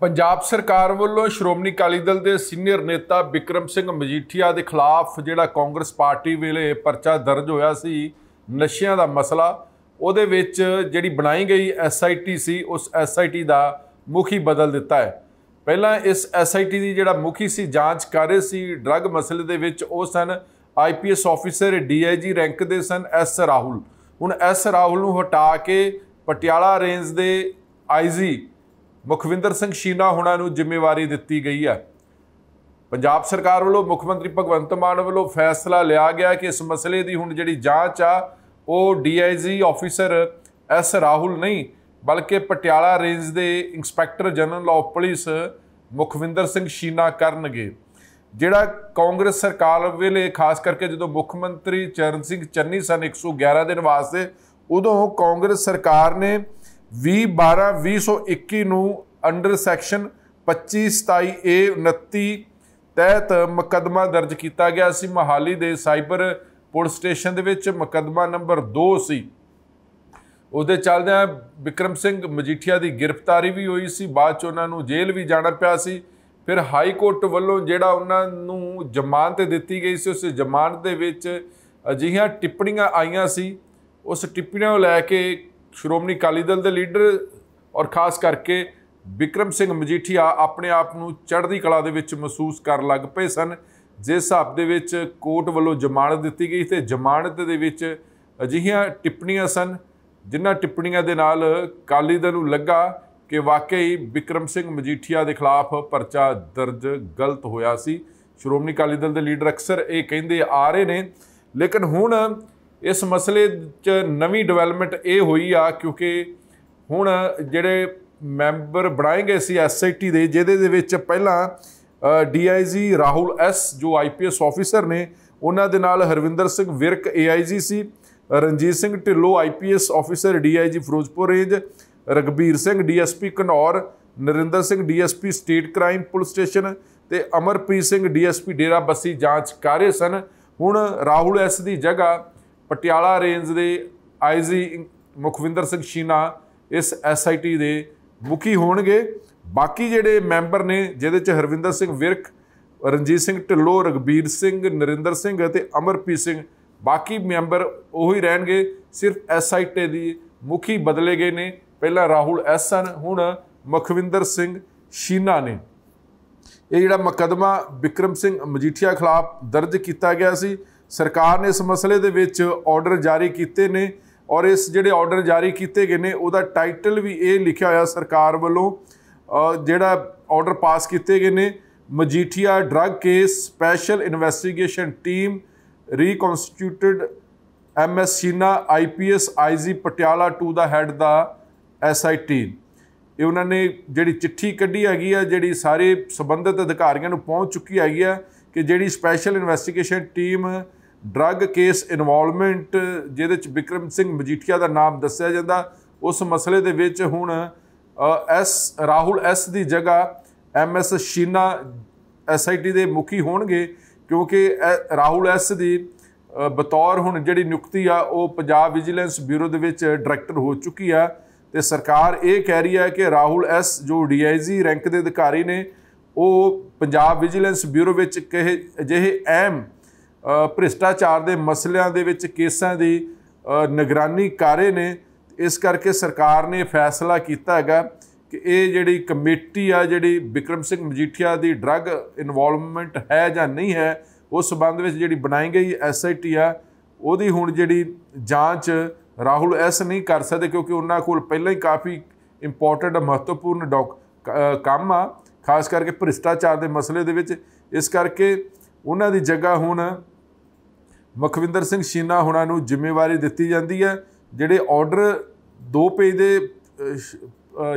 ਪੰਜਾਬ ਸਰਕਾਰ ਵੱਲੋਂ ਸ਼੍ਰੋਮਣੀ ਅਕਾਲੀ ਦਲ ਦੇ ਸੀਨੀਅਰ ਨੇਤਾ ਵਿਕਰਮ ਸਿੰਘ ਮਜੀਠੀਆ ਦੇ ਖਿਲਾਫ ਜਿਹੜਾ ਕਾਂਗਰਸ ਪਾਰਟੀ ਵੇਲੇ ਪਰਚਾ ਦਰਜ ਹੋਇਆ ਸੀ ਨਸ਼ਿਆਂ ਦਾ ਮਸਲਾ ਉਹਦੇ ਵਿੱਚ ਜਿਹੜੀ ਬਣਾਈ ਗਈ ਐਸਆਈਟੀ ਸੀ ਉਸ ਐਸਆਈਟੀ ਦਾ ਮੁਖੀ ਬਦਲ ਦਿੱਤਾ ਹੈ ਪਹਿਲਾਂ ਇਸ ਐਸਆਈਟੀ ਦੀ ਜਿਹੜਾ ਮੁਖੀ ਸੀ ਜਾਂਚ ਕਰ ਰਹੇ ਸੀ ਡਰੱਗ ਮਸਲੇ ਦੇ ਵਿੱਚ ਉਹ ਸਨ ਆਈਪੀਐਸ ਆਫੀਸਰ ਡੀਆਈਜੀ ਰੈਂਕ ਦੇ ਸਨ ਐਸ ਰਾਹੁਲ ਹੁਣ ਐਸ ਰਾਹੁਲ ਨੂੰ ਹਟਾ ਕੇ ਪਟਿਆਲਾ ਰੇਂਜ ਦੇ ਆਈਜੀ ਮੁਖਵਿੰਦਰ ਸਿੰਘ ਸ਼ੀਨਾ ਹੁਣਾਂ ਨੂੰ ਜ਼ਿੰਮੇਵਾਰੀ ਦਿੱਤੀ ਗਈ ਹੈ ਪੰਜਾਬ ਸਰਕਾਰ ਵੱਲੋਂ ਮੁੱਖ ਮੰਤਰੀ ਭਗਵੰਤ ਮਾਨ ਵੱਲੋਂ ਫੈਸਲਾ ਲਿਆ ਗਿਆ ਕਿ ਇਸ ਮਸਲੇ ਦੀ ਹੁਣ ਜਿਹੜੀ ਜਾਂਚ ਆ ਉਹ ਡੀਆਈਜੀ ਆਫੀਸਰ ਐਸ ਰਾਹੁਲ ਨਹੀਂ ਬਲਕਿ ਪਟਿਆਲਾ ਰੇਂਜ ਦੇ inspector general of police Mukhwinder Singh Sheena ਕਰਨਗੇ ਜਿਹੜਾ ਕਾਂਗਰਸ ਸਰਕਾਰ ਵੇਲੇ ਖਾਸ ਕਰਕੇ ਜਦੋਂ ਮੁੱਖ ਮੰਤਰੀ ਚਰਨ ਸਿੰਘ ਚੰਨੀ ਸਨ 111 ਦਿਨ ਵਾਸਤੇ ਉਦੋਂ ਕਾਂਗਰਸ ਸਰਕਾਰ ਨੇ 2012 2021 ਨੂੰ ਅੰਡਰ ਸੈਕਸ਼ਨ 2527A 29 ਤਹਿਤ ਮੁਕਦਮਾ ਦਰਜ ਕੀਤਾ ਗਿਆ ਸੀ ਮਹਾਲੀ ਦੇ ਸਾਈਬਰ ਪੁਲਿਸ ਸਟੇਸ਼ਨ ਦੇ ਵਿੱਚ ਮੁਕਦਮਾ ਨੰਬਰ 2 ਸੀ ਉਹਦੇ ਚੱਲਦਿਆਂ ਵਿਕਰਮ ਸਿੰਘ ਮਜੀਠੀਆ ਦੀ ਗ੍ਰਿਫਤਾਰੀ ਵੀ ਹੋਈ ਸੀ ਬਾਅਦ ਚ ਉਹਨਾਂ ਨੂੰ ਜੇਲ੍ਹ ਵੀ ਜਾਣਾ ਪਿਆ ਸੀ ਫਿਰ ਹਾਈ ਕੋਰਟ ਵੱਲੋਂ ਜਿਹੜਾ ਉਹਨਾਂ ਨੂੰ ਜ਼ਮਾਨਤ ਦਿੱਤੀ ਗਈ ਸੀ ਉਸ ਜ਼ਮਾਨਤ ਦੇ ਵਿੱਚ ਅਜਿਹੀਆਂ ਟਿੱਪਣੀਆਂ ਆਈਆਂ ਸੀ ਉਸ ਟਿੱਪਣੀਆਂ ਨੂੰ ਲੈ ਕੇ ਸ਼੍ਰੋਮਣੀ ਅਕਾਲੀ ਦਲ ਦੇ ਲੀਡਰ ਔਰ ਖਾਸ ਕਰਕੇ ਵਿਕਰਮ ਸਿੰਘ ਮਜੀਠੀਆ ਆਪਣੇ ਆਪ ਨੂੰ ਚੜ੍ਹਦੀ ਕਲਾ ਦੇ ਵਿੱਚ ਮਹਿਸੂਸ ਕਰਨ ਲੱਗ ਪਏ ਸਨ ਜਿਸ ਹਿਸਾਬ ਦੇ ਵਿੱਚ ਕੋਰਟ ਵੱਲੋਂ ਜ਼ਮਾਨਤ ਦਿੱਤੀ ਗਈ ਤੇ ਜ਼ਮਾਨਤ ਦੇ ਵਿੱਚ ਅਜਿਹੀਆਂ ਟਿੱਪਣੀਆਂ ਸਨ ਜਿਨ੍ਹਾਂ ਟਿੱਪਣੀਆਂ ਦੇ ਨਾਲ ਅਕਾਲੀ ਦਲ ਨੂੰ ਲੱਗਾ ਕਿ ਵਾਕਈ ਵਿਕਰਮ ਸਿੰਘ ਮਜੀਠੀਆ ਦੇ ਖਿਲਾਫ ਪਰਚਾ ਦਰਜ ਗਲਤ ਹੋਇਆ ਸੀ ਸ਼੍ਰੋਮਣੀ ਅਕਾਲੀ ਦਲ ਦੇ ਲੀਡਰ ਅਕਸਰ ਇਹ ਕਹਿੰਦੇ ਆ ਰਹੇ ਨੇ ਲੇਕਿਨ ਹੁਣ ਇਸ ਮਸਲੇ 'ਚ ਨਵੀਂ ਡਿਵੈਲਪਮੈਂਟ ਇਹ ਹੋਈ ਆ ਕਿਉਂਕਿ ਹੁਣ ਜਿਹੜੇ ਮੈਂਬਰ ਬਣਾਏ ਗਏ ਸੀ ਐਸਆਈਟੀ ਦੇ ਜਿਹਦੇ ਦੇ ਵਿੱਚ ਪਹਿਲਾਂ ਡੀਆਈਜੀ ਰਾਹੁਲ ਐਸ ਜੋ ਆਈਪੀਐਸ ਆਫੀਸਰ ਨੇ ਉਹਨਾਂ ਦੇ ਨਾਲ ਹਰਵਿੰਦਰ ਸਿੰਘ ਵਿਰਕ ਏਆਈਜੀ ਸੀ Ranjit Singh Dhillon IPS officer DIG Ferozepur range Ragbir Singh DSP Kanaur Narinder Singh DSP state crime police station ਤੇ ਅਮਰਪ੍ਰੀਤ ਸਿੰਘ ਡੀਐਸਪੀ ਡੇਰਾ ਬੱਸੀ ਜਾਂਚ ਕਾਰਜ ਸਨ ਹੁਣ ਰਾਹੁਲ ਐਸ ਦੀ ਜਗ੍ਹਾ ਪਟਿਆਲਾ ਰੇਂਜ ਦੇ ਆਈਜੀ ਮੁਖਵਿੰਦਰ ਸਿੰਘ ਸ਼ੀਨਾ ਇਸ ਐਸਆਈਟੀ ਦੇ ਮੁਖੀ ਹੋਣਗੇ ਬਾਕੀ ਜਿਹੜੇ ਮੈਂਬਰ ਨੇ ਜਿਹਦੇ ਚ ਹਰਵਿੰਦਰ ਸਿੰਘ ਵਿਰਕ ਰਣਜੀਤ ਸਿੰਘ ਢਿੱਲੋਂ ਰਗਬੀਰ ਸਿੰਘ ਨਰਿੰਦਰ ਸਿੰਘ ਅਤੇ ਅਮਰਪ੍ਰੀਤ ਸਿੰਘ ਬਾਕੀ ਮੈਂਬਰ ਉਹੀ ਰਹਿਣਗੇ ਸਿਰਫ ਐਸਆਈਟੀ ਦੀ ਮੁਖੀ ਬਦਲੇ ਗਏ ਨੇ ਪਹਿਲਾਂ ਰਾਹੁਲ ਐਸਨ ਹੁਣ ਮੁਖਵਿੰਦਰ ਸਿੰਘ ਸ਼ੀਨਾ ਨੇ ਇਹ ਜਿਹੜਾ ਮੁਕਦਮਾ ਵਿਕਰਮ ਸਿੰਘ ਮਜੀਠੀਆ ਖਿਲਾਫ ਦਰਜ ਕੀਤਾ ਗਿਆ ਸੀ ਸਰਕਾਰ ਨੇ ਇਸ ਮਸਲੇ ਦੇ ਵਿੱਚ ਆਰਡਰ ਜਾਰੀ ਕੀਤੇ ਨੇ ਔਰ ਇਸ ਜਿਹੜੇ ਆਰਡਰ ਜਾਰੀ ਕੀਤੇ ਗਏ ਨੇ ਉਹਦਾ ਟਾਈਟਲ ਵੀ ਇਹ ਲਿਖਿਆ ਹੋਇਆ ਸਰਕਾਰ ਵੱਲੋਂ ਜਿਹੜਾ ਆਰਡਰ ਪਾਸ ਕੀਤੇ ਗਏ ਨੇ Majithia drug case special investigation team reconstituted M Sheena IPS IG Patiala 2 ਦਾ ਹੈੱਡ ਦਾ ਐਸਆਈਟੀ ਇਹ ਉਹਨਾਂ ਨੇ ਜਿਹੜੀ ਚਿੱਠੀ ਕੱਢੀ ਹੈਗੀ ਆ ਜਿਹੜੀ ਸਾਰੇ ਸਬੰਧਤ ਅਧਿਕਾਰੀਆਂ ਨੂੰ ਪਹੁੰਚ ਚੁੱਕੀ ਹੈਗੀ ਆ ਕਿ ਜਿਹੜੀ special investigation team drug case involvement ਜਿਹਦੇ ਚ ਵਿਕਰਮ ਸਿੰਘ ਮਜੀਠੀਆ ਦਾ ਨਾਮ ਦੱਸਿਆ ਜਾਂਦਾ ਉਸ ਮਸਲੇ ਦੇ ਵਿੱਚ ਹੁਣ ਐਸ ਰਾਹੁਲ ਐਸ ਦੀ ਜਗ੍ਹਾ ਐਮ ਐਸ ਸ਼ੀਨਾ ਐਸਆਈਟੀ ਦੇ ਮੁਖੀ ਹੋਣਗੇ ਕਿਉਂਕਿ ਰਾਹੁਲ ਐਸ ਦੀ ਬਤੌਰ ਹੁਣ ਜਿਹੜੀ ਨਿਯੁਕਤੀ ਆ ਉਹ ਪੰਜਾਬ ਵਿਜੀਲੈਂਸ ਬਿਊਰੋ ਦੇ ਵਿੱਚ ਡਾਇਰੈਕਟਰ ਹੋ ਚੁੱਕੀ ਆ ਤੇ ਸਰਕਾਰ ਇਹ ਕਹਿ ਰਹੀ ਹੈ ਕਿ ਰਾਹੁਲ ਐਸ ਜੋ ਡੀਆਈਜੀ ਰੈਂਕ ਦੇ ਅਧਿਕਾਰੀ ਨੇ ਉਹ ਪੰਜਾਬ ਵਿਜੀਲੈਂਸ ਬਿਊਰੋ ਵਿੱਚ ਕਹੇ ਅਜਿਹੇ ਅਹਿਮ ਭ੍ਰਿਸ਼ਟਾਚਾਰ ਦੇ ਮਸਲਿਆਂ ਦੇ ਵਿੱਚ ਕੇਸਾਂ ਦੀ ਨਿਗਰਾਨੀ ਕਰ ਰਹੇ ਨੇ ਇਸ ਕਰਕੇ ਸਰਕਾਰ ਨੇ ਫੈਸਲਾ ਕੀਤਾ ਹੈਗਾ ਕਿ ਇਹ ਜਿਹੜੀ ਕਮੇਟੀ ਆ ਜਿਹੜੀ ਵਿਕਰਮ ਸਿੰਘ ਮਜੀਠੀਆ ਦੀ ਡਰੱਗ ਇਨਵੋਲਵਮੈਂਟ ਹੈ ਜਾਂ ਨਹੀਂ ਹੈ ਉਸ ਸਬੰਧ ਵਿੱਚ ਜਿਹੜੀ ਬਣਾਈ ਗਈ ਐਸਆਈਟੀ ਆ ਉਹਦੀ ਹੁਣ ਜਿਹੜੀ ਜਾਂਚ ਰਾਹੁਲ ਐਸ ਨਹੀਂ ਕਰ ਸਕਦੇ ਕਿਉਂਕਿ ਉਹਨਾਂ ਕੋਲ ਪਹਿਲਾਂ ਹੀ ਕਾਫੀ ਇੰਪੋਰਟੈਂਟ ਮਹੱਤਵਪੂਰਨ ਡਾਕ ਕੰਮ ਆ ਖਾਸ ਕਰਕੇ ਭ੍ਰਿਸ਼ਟਾਚਾਰ ਦੇ ਮਸਲੇ ਦੇ ਵਿੱਚ ਇਸ ਕਰਕੇ ਉਹਨਾਂ ਦੀ ਜਗ੍ਹਾ ਹੁਣ ਮਖਵਿੰਦਰ ਸਿੰਘ ਸ਼ੀਨਾ ਹੁਣਾਂ ਨੂੰ ਜ਼ਿੰਮੇਵਾਰੀ ਦਿੱਤੀ ਜਾਂਦੀ ਹੈ ਜਿਹੜੇ ਆਰਡਰ 2 ਪੇਜ ਦੇ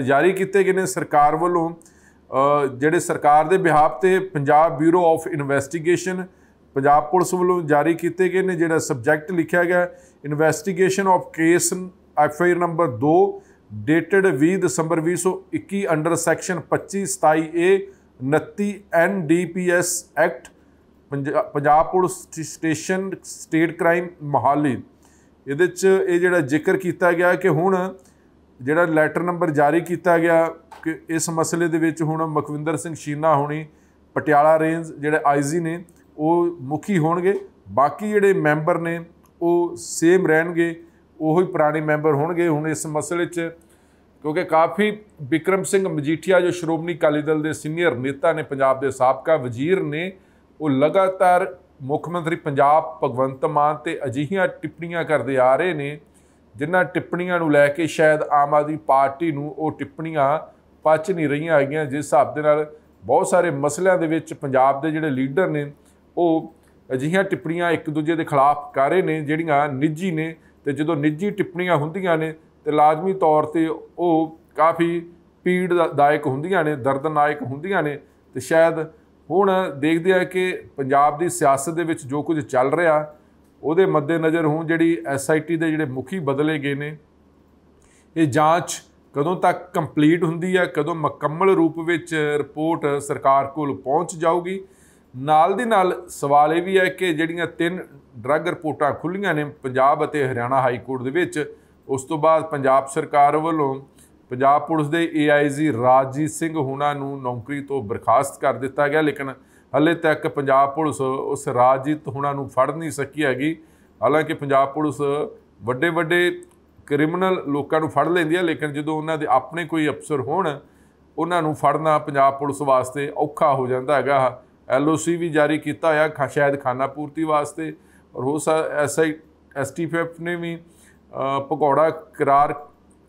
ਜਾਰੀ ਕੀਤੇ ਗਏ ਨੇ ਸਰਕਾਰ ਵੱਲੋਂ ਜਿਹੜੇ ਸਰਕਾਰ ਦੇ ਬਿਹਾਫ ਤੇ Punjab bureau of investigation Punjab police ਵੱਲੋਂ ਜਾਰੀ ਕੀਤੇ ਗਏ ਨੇ ਜਿਹੜਾ ਸਬਜੈਕਟ ਲਿਖਿਆ ਗਿਆ investigation of case FIR number 2 dated 20 ਦਸੰਬਰ 2021 under section 25 27A 29 S act Punjab police station state crime Mohali ਇਹਦੇ 'ਚ ਇਹ ਜਿਹੜਾ ਜ਼ਿਕਰ ਕੀਤਾ ਗਿਆ ਕਿ ਹੁਣ ਜਿਹੜਾ ਲੈਟਰ ਨੰਬਰ ਜਾਰੀ ਕੀਤਾ ਗਿਆ ਕਿ ਇਸ ਮਸਲੇ ਦੇ ਵਿੱਚ ਹੁਣ ਮਖਵਿੰਦਰ ਸਿੰਘ ਸ਼ੀਨਾ ਹੋਣੀ ਪਟਿਆਲਾ ਰੇਂਜ ਜਿਹੜੇ ਆਈਜੀ ਨੇ ਉਹ ਮੁਖੀ ਹੋਣਗੇ ਬਾਕੀ ਜਿਹੜੇ ਮੈਂਬਰ ਨੇ ਉਹ ਸੇਮ ਰਹਿਣਗੇ ਉਹੀ ਪੁਰਾਣੇ ਮੈਂਬਰ ਹੋਣਗੇ ਹੁਣ ਇਸ ਮਸਲੇ 'ਚ ਕਿਉਂਕਿ ਕਾਫੀ ਵਿਕਰਮ ਸਿੰਘ ਮਜੀਠੀਆ ਜੋ ਸ਼੍ਰੋਮਣੀ ਅਕਾਲੀ ਦਲ ਦੇ ਸੀਨੀਅਰ ਨੇਤਾ ਨੇ ਪੰਜਾਬ ਦੇ ਸਾਬਕਾ ਵਜ਼ੀਰ ਨੇ ਉਹ ਲਗਾਤਾਰ ਮੁੱਖ ਮੰਤਰੀ ਪੰਜਾਬ ਭਗਵੰਤ ਮਾਨ ਤੇ ਅਜਿਹੀਆਂ ਟਿੱਪਣੀਆਂ ਕਰਦੇ ਆ ਰਹੇ ਨੇ ਜਿਨ੍ਹਾਂ ਟਿੱਪਣੀਆਂ ਨੂੰ ਲੈ ਕੇ ਸ਼ਾਇਦ ਆਮ ਆਦਮੀ ਪਾਰਟੀ ਨੂੰ ਉਹ ਟਿੱਪਣੀਆਂ ਪਚ ਨਹੀਂ ਰਹੀਆਂ ਆਈਆਂ ਜਿਸ ਹਿਸਾਬ ਦੇ ਨਾਲ ਬਹੁਤ ਸਾਰੇ ਮਸਲਿਆਂ ਦੇ ਵਿੱਚ ਪੰਜਾਬ ਦੇ ਜਿਹੜੇ ਲੀਡਰ ਨੇ ਉਹ ਅਜਿਹੀਆਂ ਟਿੱਪਣੀਆਂ ਇੱਕ ਦੂਜੇ ਦੇ ਖਿਲਾਫ ਕਰ ਰਹੇ ਨੇ ਜਿਹੜੀਆਂ ਨਿੱਜੀ ਨੇ ਤੇ ਜਦੋਂ ਨਿੱਜੀ ਟਿੱਪਣੀਆਂ ਹੁੰਦੀਆਂ ਨੇ ਤੇ ਲਾਜ਼ਮੀ ਤੌਰ ਤੇ ਉਹ ਕਾਫੀ ਪੀੜ ਦਾਇਕ ਹੁੰਦੀਆਂ ਨੇ ਦਰਦਨਾਇਕ ਹੁੰਦੀਆਂ ਨੇ ਤੇ ਸ਼ਾਇਦ ਹੁਣ ਦੇਖਦੇ ਆ ਕਿ ਪੰਜਾਬ ਦੀ ਸਿਆਸਤ ਦੇ ਵਿੱਚ ਜੋ ਕੁਝ ਚੱਲ ਰਿਹਾ ਉਹਦੇ ਮੱਦੇ ਨਜ਼ਰ ਹੁਣ ਜਿਹੜੀ ਐਸਆਈਟੀ ਦੇ ਜਿਹੜੇ ਮੁਖੀ ਬਦਲੇ ਗਏ ਨੇ ਇਹ ਜਾਂਚ ਕਦੋਂ ਤੱਕ ਕੰਪਲੀਟ ਹੁੰਦੀ ਹੈ ਕਦੋਂ ਮੁਕੰਮਲ ਰੂਪ ਵਿੱਚ ਰਿਪੋਰਟ ਸਰਕਾਰ ਕੋਲ ਪਹੁੰਚ ਜਾਊਗੀ ਨਾਲ ਦੀ ਨਾਲ ਸਵਾਲ ਇਹ ਵੀ ਹੈ ਕਿ ਜਿਹੜੀਆਂ ਤਿੰਨ ਡਰੱਗ ਰਿਪੋਰਟਾਂ ਖੁੱਲੀਆਂ ਨੇ ਪੰਜਾਬ ਅਤੇ ਹਰਿਆਣਾ ਹਾਈ ਕੋਰਟ ਦੇ ਵਿੱਚ ਉਸ ਤੋਂ ਬਾਅਦ ਪੰਜਾਬ ਸਰਕਾਰ ਵੱਲੋਂ ਪੰਜਾਬ ਪੁਲਿਸ ਦੇ ਏਆਈਜੀ ਰਾਜਜੀਤ ਸਿੰਘ ਹੁਣਾ ਨੂੰ ਨੌਕਰੀ ਤੋਂ ਬਰਖਾਸਤ ਕਰ ਦਿੱਤਾ ਗਿਆ ਲੇਕਿਨ ਹਲੇ ਤੱਕ ਪੰਜਾਬ ਪੁਲਿਸ ਉਸ ਰਾਜਜੀਤ ਹੁਣਾ ਨੂੰ ਫੜ ਨਹੀਂ ਸਕੀ ਹੈਗੀ ਹਾਲਾਂਕਿ ਪੰਜਾਬ ਪੁਲਿਸ ਵੱਡੇ ਵੱਡੇ ਕ੍ਰਿਮੀਨਲ ਲੋਕਾਂ ਨੂੰ ਫੜ ਲੈਂਦੀ ਹੈ ਲੇਕਿਨ ਜਦੋਂ ਉਹਨਾਂ ਦੇ ਆਪਣੇ ਕੋਈ ਅਫਸਰ ਹੋਣ ਉਹਨਾਂ ਨੂੰ ਫੜਨਾ ਪੰਜਾਬ ਪੁਲਿਸ ਵਾਸਤੇ ਔਖਾ ਹੋ ਜਾਂਦਾ ਹੈਗਾ ਐਲਓਸੀ ਵੀ ਜਾਰੀ ਕੀਤਾ ਹੋਇਆ ਸ਼ਾਇਦ ਖਾਨਾ ਪੂਰਤੀ ਵਾਸਤੇ ਔਰ ਹੋ ਸਕਦਾ ਐਸਆਈ ਐਸਟੀਐਫ ਨੇ ਵੀ ਪਕੌੜਾ ਕਰਾਰ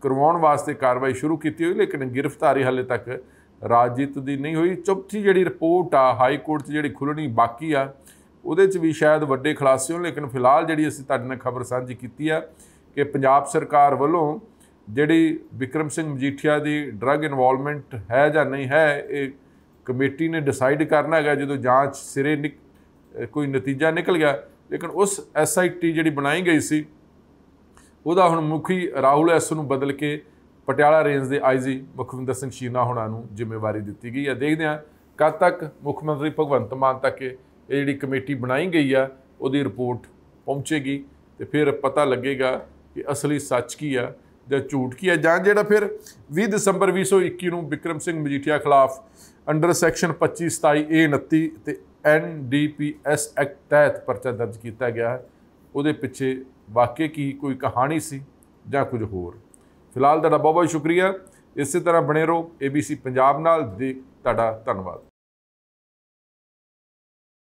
ਕਰਵਾਉਣ ਵਾਸਤੇ ਕਾਰਵਾਈ ਸ਼ੁਰੂ ਕੀਤੀ ਹੋਈ ਲੇਕਿਨ ਗ੍ਰਿਫਤਾਰੀ ਹਾਲੇ ਤੱਕ ਰਾਜੀਤ ਦੀ ਨਹੀਂ ਹੋਈ ਚੌਥੀ ਜਿਹੜੀ ਰਿਪੋਰਟ ਆ ਹਾਈ ਕੋਰਟ 'ਚ ਜਿਹੜੀ ਖੁੱਲਣੀ ਬਾਕੀ ਆ ਉਹਦੇ 'ਚ ਵੀ ਸ਼ਾਇਦ ਵੱਡੇ ਖੁਲਾਸੇ ਹੋਣ ਲੇਕਿਨ ਫਿਲਹਾਲ ਜਿਹੜੀ ਅਸੀਂ ਤੁਹਾਡੇ ਨਾਲ ਖਬਰ ਸਾਂਝੀ ਕੀਤੀ ਆ ਕਿ ਪੰਜਾਬ ਸਰਕਾਰ ਵੱਲੋਂ ਜਿਹੜੀ ਵਿਕਰਮ ਸਿੰਘ ਮਜੀਠੀਆ ਦੀ ਡਰੱਗ ਇਨਵੋਲਵਮੈਂਟ ਹੈ ਜਾਂ ਨਹੀਂ ਹੈ ਇਹ ਕਮੇਟੀ ਨੇ ਡਿਸਾਈਡ ਕਰਨਾ ਹੈਗਾ ਜਦੋਂ ਜਾਂਚ ਸਿਰੇ ਕੋਈ ਨਤੀਜਾ ਨਿਕਲ ਗਿਆ ਲੇਕਿਨ ਉਸ ਐਸਆਈਟੀ ਜਿਹੜੀ ਬਣਾਈ ਗਈ ਸੀ ਉਹਦਾ ਹੁਣ ਮੁਖੀ ਰਾਹੁਲ ਐਸ ਨੂੰ ਬਦਲ ਕੇ ਪਟਿਆਲਾ ਰੇਂਜ ਦੇ ਆਈਜੀ ਮੁਖਵਿੰਦਰ ਸਿੰਘ ਸ਼ੀਨਾ ਹੁਣਾ ਨੂੰ ਜ਼ਿੰਮੇਵਾਰੀ ਦਿੱਤੀ ਗਈ ਹੈ ਦੇਖਦੇ ਹਾਂ ਕਦ ਤੱਕ ਮੁੱਖ ਮੰਤਰੀ ਭਗਵੰਤ ਮਾਨ ਤੱਕ ਇਹ ਜਿਹੜੀ ਕਮੇਟੀ ਬਣਾਈ ਗਈ ਆ ਉਹਦੀ ਰਿਪੋਰਟ ਪਹੁੰਚੇਗੀ ਤੇ ਫਿਰ ਪਤਾ ਲੱਗੇਗਾ ਕਿ ਅਸਲੀ ਸੱਚ ਕੀ ਆ ਜਾਂ ਝੂਠ ਕੀ ਆ ਜਾਂ ਜਿਹੜਾ ਫਿਰ 20 ਦਸੰਬਰ 2021 ਨੂੰ ਵਿਕਰਮ ਸਿੰਘ ਮਜੀਠੀਆ ਖਿਲਾਫ ਅੰਡਰ ਸੈਕਸ਼ਨ 25 27 ਏ 29 ਤੇ ਐਸ ਐਕਟ ਤਹਿਤ ਪਰਚਾ ਦਰਜ ਕੀਤਾ ਗਿਆ ਉਹਦੇ ਪਿੱਛੇ ਵਾਕਿਆ ਕੀ ਕੋਈ ਕਹਾਣੀ ਸੀ ਜਾਂ ਕੁਝ ਹੋਰ ਫਿਲਹਾਲ ਤੁਹਾਡਾ ਬਹੁਤ ਬਹੁਤ ਸ਼ੁਕਰੀਆ ਇਸੇ ਤਰ੍ਹਾਂ ਬਣੇ ਰਹੋ ABC ਪੰਜਾਬ ਨਾਲ ਤੁਹਾਡਾ ਧੰਨਵਾਦ